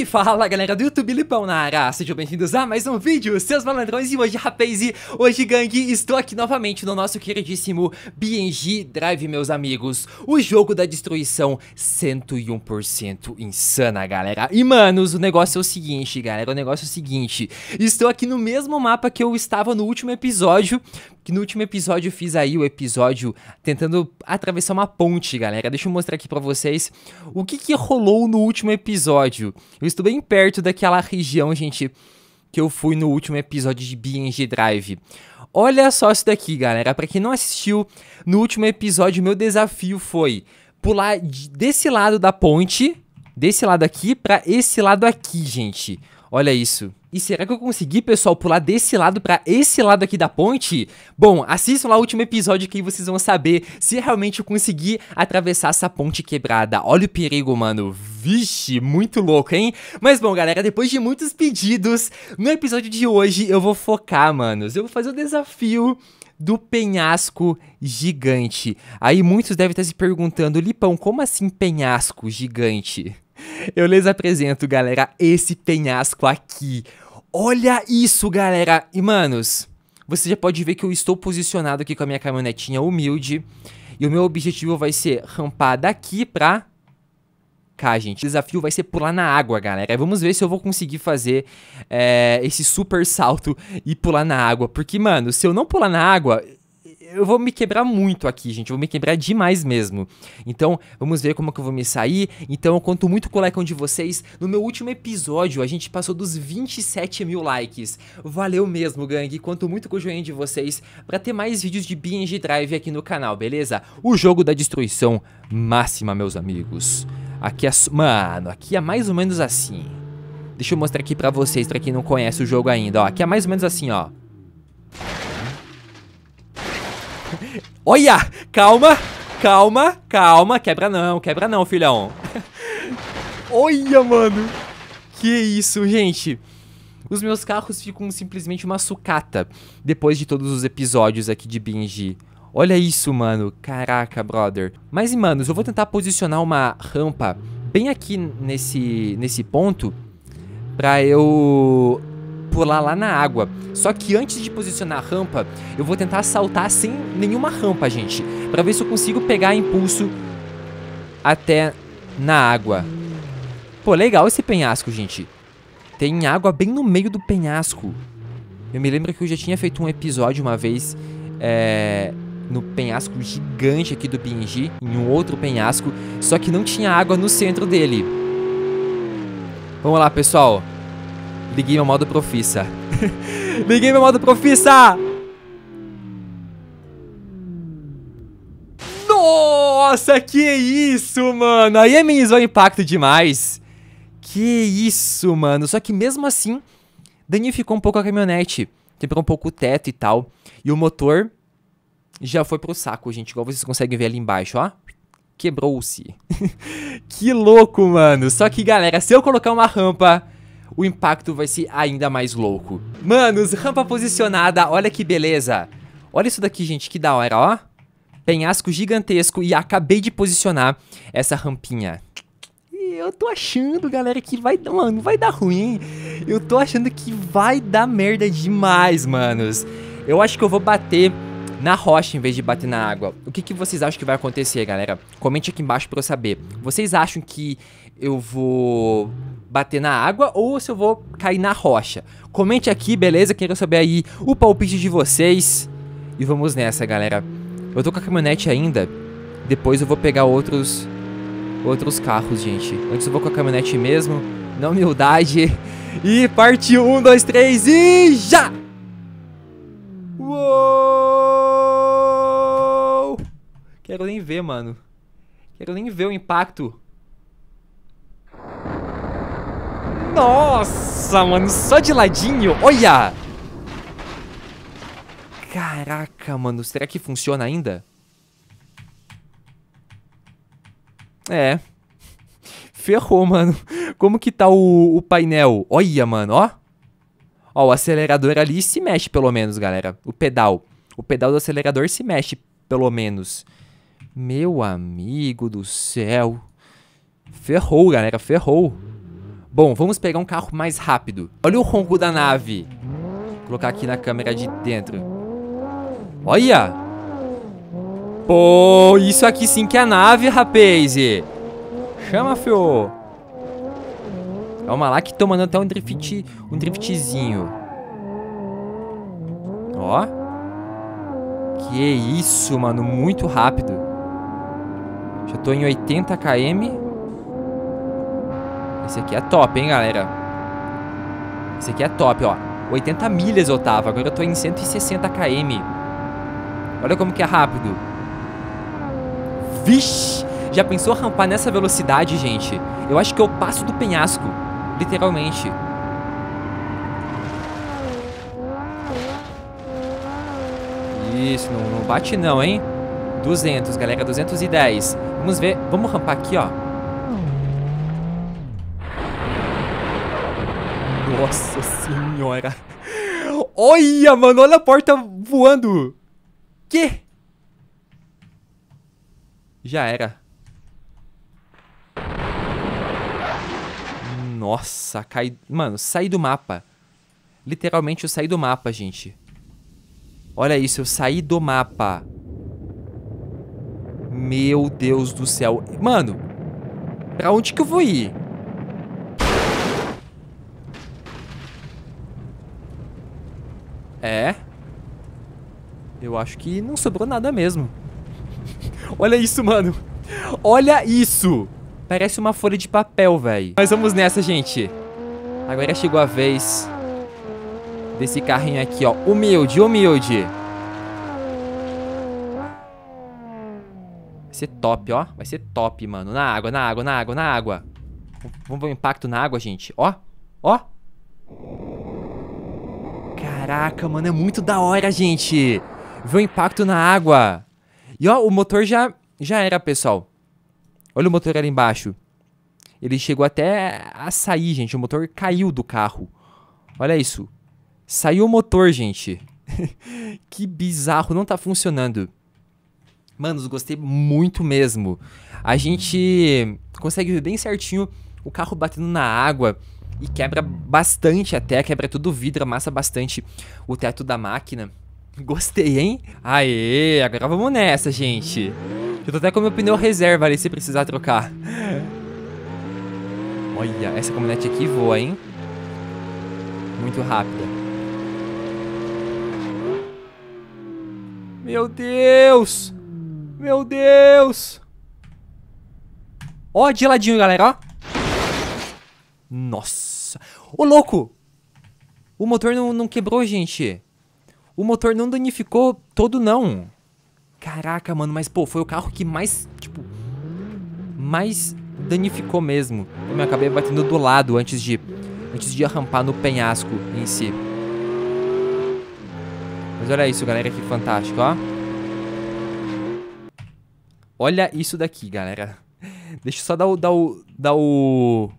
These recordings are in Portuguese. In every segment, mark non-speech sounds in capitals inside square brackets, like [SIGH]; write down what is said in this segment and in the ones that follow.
E fala galera do YouTube Lipão na área, sejam bem-vindos a mais um vídeo, seus malandrões, e hoje rapaz, e hoje gangue, estou aqui novamente no nosso queridíssimo BNG Drive, meus amigos, o jogo da destruição 101% insana, galera, e manos, o negócio é o seguinte, galera, o negócio é o seguinte, estou aqui no mesmo mapa que eu estava no último episódio, que no último episódio eu fiz aí o episódio tentando atravessar uma ponte, galera. Deixa eu mostrar aqui para vocês o que, que rolou no último episódio. Eu estou bem perto daquela região, gente, que eu fui no último episódio de BNG Drive. Olha só isso daqui, galera. Para quem não assistiu, no último episódio meu desafio foi pular desse lado da ponte, desse lado aqui para esse lado aqui, gente. Olha isso. E será que eu consegui, pessoal, pular desse lado pra esse lado aqui da ponte? Bom, assistam lá o último episódio que aí vocês vão saber se realmente eu consegui atravessar essa ponte quebrada. Olha o perigo, mano. Vixe, muito louco, hein? Mas bom, galera, depois de muitos pedidos, no episódio de hoje eu vou focar, manos. Eu vou fazer o desafio do penhasco gigante. Aí muitos devem estar se perguntando, Lipão, como assim penhasco gigante? Eu lhes apresento, galera, esse penhasco aqui. Olha isso, galera! E, manos, você já pode ver que eu estou posicionado aqui com a minha caminhonetinha humilde. E o meu objetivo vai ser rampar daqui pra cá, gente. O desafio vai ser pular na água, galera. Vamos ver se eu vou conseguir fazer é, esse super salto e pular na água. Porque, mano, se eu não pular na água, eu vou me quebrar muito aqui, gente. Eu vou me quebrar demais mesmo. Então, vamos ver como que eu vou me sair. Então, eu conto muito com o like de vocês. No meu último episódio, a gente passou dos 27 mil likes. Valeu mesmo, gangue. Conto muito com o joinha de vocês para ter mais vídeos de BNG Drive aqui no canal, beleza? O jogo da destruição máxima, meus amigos. Aqui é... Mano, aqui é mais ou menos assim. Deixa eu mostrar aqui pra vocês, pra quem não conhece o jogo ainda, ó. Aqui é mais ou menos assim, ó. Olha! Calma, calma, calma. Quebra não, quebra não, filhão. [LAUGHS] Olha, mano. Que isso, gente. Os meus carros ficam simplesmente uma sucata depois de todos os episódios aqui de Binge. Olha isso, mano. Caraca, brother. Mas, manos, eu vou tentar posicionar uma rampa bem aqui nesse, nesse ponto pra eu pular lá na água. Só que antes de posicionar a rampa, eu vou tentar saltar sem nenhuma rampa, gente. Pra ver se eu consigo pegar impulso até na água. Pô, legal esse penhasco, gente. Tem água bem no meio do penhasco. Eu me lembro que eu já tinha feito um episódio uma vez é, no penhasco gigante aqui do PNG, em um outro penhasco, só que não tinha água no centro dele. Vamos lá, pessoal. Liguei meu modo profissa. [LAUGHS] Liguei meu modo profissa! Nossa, que isso, mano! Aí é amenizou o impacto demais. Que isso, mano. Só que mesmo assim, danificou um pouco a caminhonete. quebrou um pouco o teto e tal. E o motor já foi pro saco, gente. Igual vocês conseguem ver ali embaixo, ó. Quebrou-se. [LAUGHS] que louco, mano. Só que, galera, se eu colocar uma rampa o impacto vai ser ainda mais louco. Manos, rampa posicionada, olha que beleza. Olha isso daqui, gente, que da hora, ó. Penhasco gigantesco e acabei de posicionar essa rampinha. E eu tô achando, galera, que vai, mano, vai dar ruim, Eu tô achando que vai dar merda demais, manos. Eu acho que eu vou bater na rocha em vez de bater na água. O que, que vocês acham que vai acontecer, galera? Comente aqui embaixo pra eu saber. Vocês acham que eu vou bater na água ou se eu vou cair na rocha? Comente aqui, beleza? Quero saber aí o palpite de vocês. E vamos nessa, galera. Eu tô com a caminhonete ainda. Depois eu vou pegar outros outros carros, gente. Antes eu vou com a caminhonete mesmo. Na humildade. E parte Um, dois, três e já! Uou! quero nem ver, mano. Quero nem ver o impacto. Nossa, mano, só de ladinho, olha! Caraca, mano, será que funciona ainda? É. [LAUGHS] Ferrou, mano. Como que tá o, o painel? Olha, mano, ó. Ó, o acelerador ali se mexe pelo menos, galera. O pedal. O pedal do acelerador se mexe pelo menos. Meu amigo do céu. Ferrou, galera, ferrou. Bom, vamos pegar um carro mais rápido. Olha o ronco da nave. Vou colocar aqui na câmera de dentro. Olha! Pô, isso aqui sim que é nave, rapaz. Chama, fio. Calma é lá que tô mandando até um drift, um driftzinho. Ó. Que isso, mano. Muito rápido. Já tô em 80 km. Esse aqui é top, hein, galera? Esse aqui é top, ó. 80 milhas eu tava, agora eu tô em 160 km. Olha como que é rápido. Vixe! Já pensou rampar nessa velocidade, gente? Eu acho que eu passo do penhasco, literalmente. Isso, não, não bate não, hein? 200, galera, 210. Vamos ver, vamos rampar aqui, ó. Nossa senhora. Olha, mano, olha a porta voando. Que? Já era. Nossa, cai... Mano, saí do mapa. Literalmente eu saí do mapa, gente. Olha isso, eu saí do mapa. Meu Deus do céu. Mano, pra onde que eu vou ir? É. Eu acho que não sobrou nada mesmo. [LAUGHS] Olha isso, mano. Olha isso. Parece uma folha de papel, velho. Mas vamos nessa, gente. Agora chegou a vez desse carrinho aqui, ó. Humilde, humilde. ser top, ó. Vai ser top, mano. Na água, na água, na água, na água. Vamos ver o impacto na água, gente. Ó, ó. Caraca, mano, é muito da hora, gente. Ver o impacto na água. E ó, o motor já, já era, pessoal. Olha o motor ali embaixo. Ele chegou até a sair, gente. O motor caiu do carro. Olha isso. Saiu o motor, gente. [LAUGHS] que bizarro, não tá funcionando. Manos, gostei muito mesmo. A gente consegue ver bem certinho o carro batendo na água e quebra bastante até, quebra todo o vidro, amassa bastante o teto da máquina. [LAUGHS] Gostei, hein? Aê, agora vamos nessa, gente. Eu tô até com meu pneu reserva ali se precisar trocar. Olha, essa caminhonete aqui voa, hein? Muito rápida. Meu Deus! Meu Deus! Ó, de ladinho, galera, ó. Nossa. Ô, louco! O motor não, não quebrou, gente. O motor não danificou todo, não. Caraca, mano, mas, pô, foi o carro que mais, tipo... Mais danificou mesmo. Eu me acabei batendo do lado antes de... Antes de arrampar no penhasco em si. Mas olha isso, galera, que fantástico, ó. Olha isso daqui, galera. Deixa eu só dar o... Dar o... Dar, o,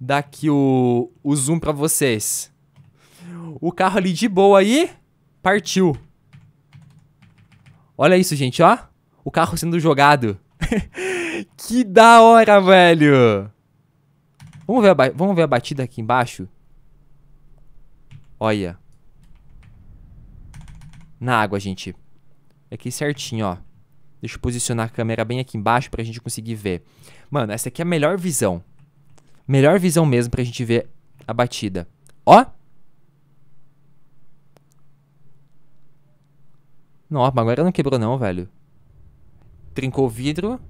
dar aqui o, o zoom pra vocês. O carro ali de boa aí. Partiu. Olha isso, gente, ó. O carro sendo jogado. [LAUGHS] que da hora, velho. Vamos ver, a, vamos ver a batida aqui embaixo? Olha. Na água, gente. É Aqui certinho, ó. Deixa eu posicionar a câmera bem aqui embaixo pra gente conseguir ver. Mano, essa aqui é a melhor visão. Melhor visão mesmo pra gente ver a batida. Ó! Nossa, mas agora não quebrou não, velho. Trincou o vidro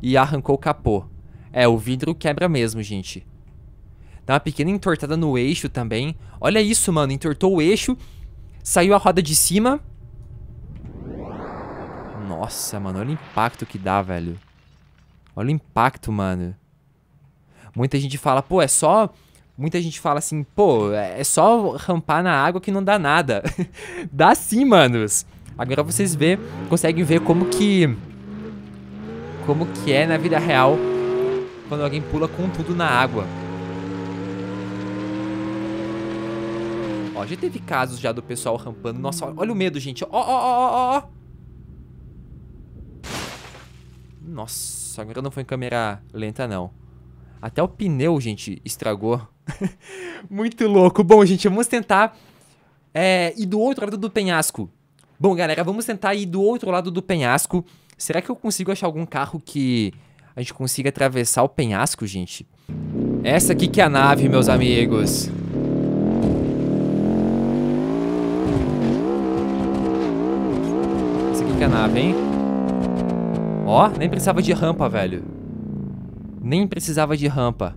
e arrancou o capô. É, o vidro quebra mesmo, gente. Dá uma pequena entortada no eixo também. Olha isso, mano. Entortou o eixo, saiu a roda de cima nossa, mano, olha o impacto que dá, velho. Olha o impacto, mano. Muita gente fala, pô, é só... Muita gente fala assim, pô, é, é só rampar na água que não dá nada. [LAUGHS] dá sim, manos. Agora vocês vê, conseguem ver como que... Como que é na vida real quando alguém pula com tudo na água. Ó, já teve casos já do pessoal rampando. Nossa, olha o medo, gente. Ó, ó, ó, ó, ó. Nossa, agora não foi em câmera lenta, não. Até o pneu, gente, estragou. [LAUGHS] Muito louco. Bom, gente, vamos tentar é, ir do outro lado do penhasco. Bom, galera, vamos tentar ir do outro lado do penhasco. Será que eu consigo achar algum carro que a gente consiga atravessar o penhasco, gente? Essa aqui que é a nave, meus amigos. Essa aqui que é a nave, hein? Ó, nem precisava de rampa, velho. Nem precisava de rampa.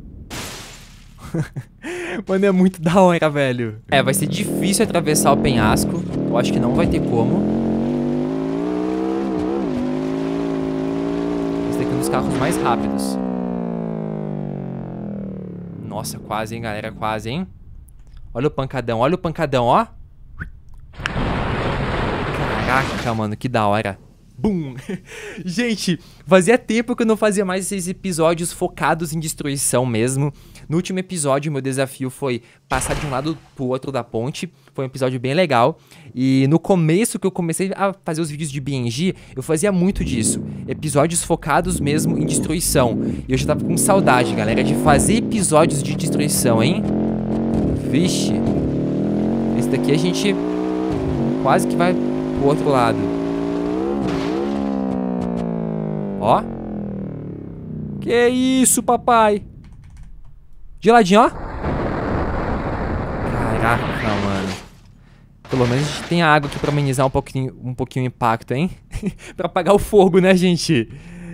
[LAUGHS] Mano, é muito da hora, velho. É, vai ser difícil atravessar o penhasco. Eu acho que não vai ter como. Esse daqui é um dos carros mais rápidos. Nossa, quase, hein, galera, quase, hein. Olha o pancadão, olha o pancadão, ó. Caraca, mano, que da hora. Boom! [LAUGHS] Gente, fazia tempo que eu não fazia mais esses episódios focados em destruição mesmo. No último episódio, meu desafio foi passar de um lado pro outro da ponte. Foi um episódio bem legal. E no começo que eu comecei a fazer os vídeos de BNG, eu fazia muito disso. Episódios focados mesmo em destruição. E eu já tava com saudade, galera, de fazer episódios de destruição, hein? Vixe! Esse daqui a gente quase que vai pro outro lado. Ó. Que isso, papai. geladinho ó. Caraca, mano. Pelo menos a gente tem água aqui pra amenizar um pouquinho, um pouquinho o impacto, hein? [LAUGHS] pra apagar o fogo, né, gente?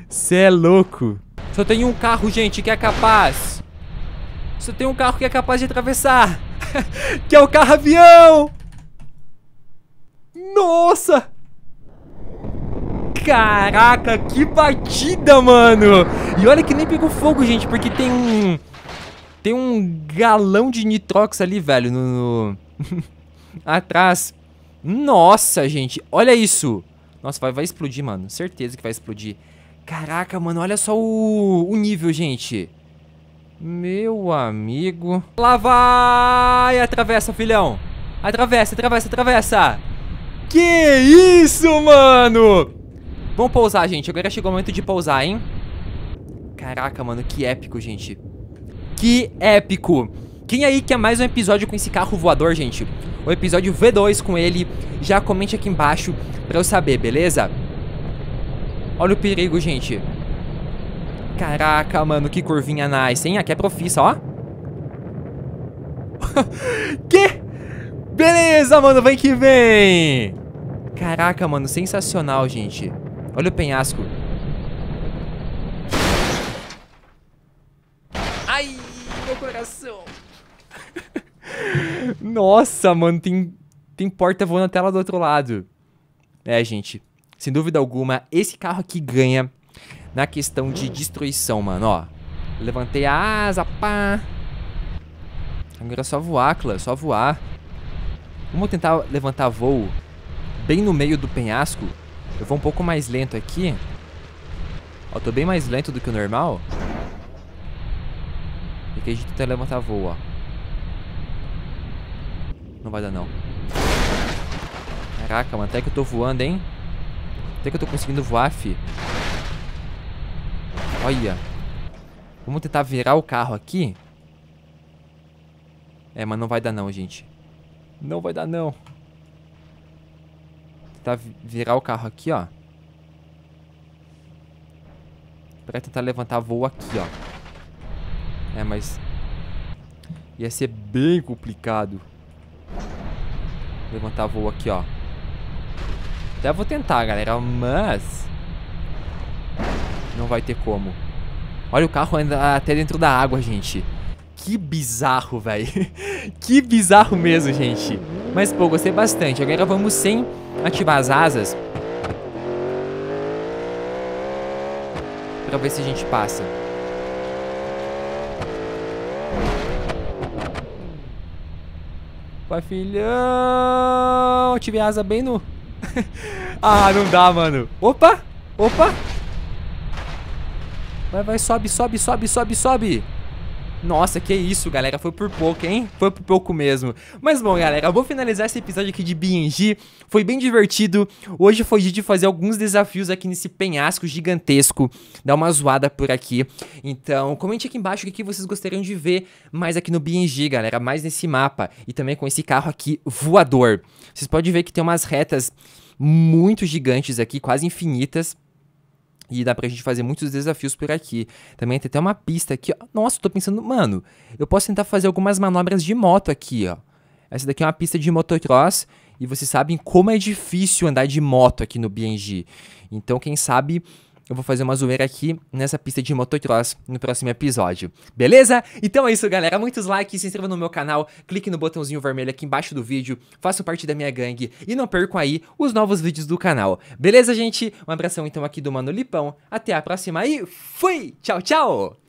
Cê é louco. Só tem um carro, gente, que é capaz. Só tem um carro que é capaz de atravessar. [LAUGHS] que é o carro avião. Nossa! Caraca, que batida, mano! E olha que nem pegou fogo, gente, porque tem um... Tem um galão de nitrox ali, velho, no... no... [LAUGHS] atrás. Nossa, gente, olha isso. Nossa, vai, vai explodir, mano. Certeza que vai explodir. Caraca, mano, olha só o, o nível, gente. Meu amigo. Lá vai! Atravessa, filhão. Atravessa, atravessa, atravessa. Que isso, mano? Vamos pousar, gente. Agora chegou o momento de pousar, hein? Caraca, mano, que épico, gente. Que épico! Quem aí quer mais um episódio com esse carro voador, gente? O episódio V2 com ele, já comente aqui embaixo pra eu saber, beleza? Olha o perigo, gente. Caraca, mano, que curvinha nice, hein? Aqui é profissa, ó. [LAUGHS] que? Beleza, mano, vem que vem! Caraca, mano, sensacional, gente. Olha o penhasco. Ai, meu coração. [LAUGHS] Nossa, mano, tem, tem porta voando na tela do outro lado. É, gente, sem dúvida alguma, esse carro aqui ganha na questão de destruição, mano, ó. Levantei a asa, pá. Agora é só voar, clã, só voar. Vamos tentar levantar voo bem no meio do penhasco. Eu vou um pouco mais lento aqui. Ó, tô bem mais lento do que o normal. E aqui a gente tenta levantar voo, ó. Não vai dar, não. Caraca, mano, até que eu tô voando, hein? Até que eu tô conseguindo voar, fi. Olha. Vamos tentar virar o carro aqui. É, mas não vai dar não, gente. Não vai dar não tentar virar o carro aqui, ó. Pra tentar levantar voo aqui, ó. É, mas... Ia ser bem complicado. Levantar voo aqui, ó. Até vou tentar, galera, mas... Não vai ter como. Olha o carro ainda até dentro da água, gente. Que bizarro, velho. [LAUGHS] que bizarro mesmo, gente. Mas, pô, gostei bastante. Agora vamos sem ativar as asas. Pra ver se a gente passa. Vai, filhão! Ativei a asa bem no... [LAUGHS] ah, não dá, mano. Opa! Opa! Vai, vai, sobe, sobe, sobe, sobe, sobe! Nossa, que isso, galera, foi por pouco, hein? Foi por pouco mesmo. Mas bom, galera, eu vou finalizar esse episódio aqui de BNG. Foi bem divertido. Hoje foi dia de fazer alguns desafios aqui nesse penhasco gigantesco. Dar uma zoada por aqui. Então, comente aqui embaixo o que vocês gostariam de ver mais aqui no BNG, galera. Mais nesse mapa. E também com esse carro aqui voador. Vocês podem ver que tem umas retas muito gigantes aqui, quase infinitas. E dá pra gente fazer muitos desafios por aqui. Também tem até uma pista aqui, ó. Nossa, eu tô pensando, mano, eu posso tentar fazer algumas manobras de moto aqui, ó. Essa daqui é uma pista de motocross e vocês sabem como é difícil andar de moto aqui no BNG. Então, quem sabe eu vou fazer uma zoeira aqui nessa pista de motocross no próximo episódio. Beleza? Então é isso, galera. Muitos likes, se inscreva no meu canal, clique no botãozinho vermelho aqui embaixo do vídeo, faça parte da minha gangue e não percam aí os novos vídeos do canal. Beleza, gente? Um abração então aqui do Mano Lipão. Até a próxima e fui! Tchau, tchau!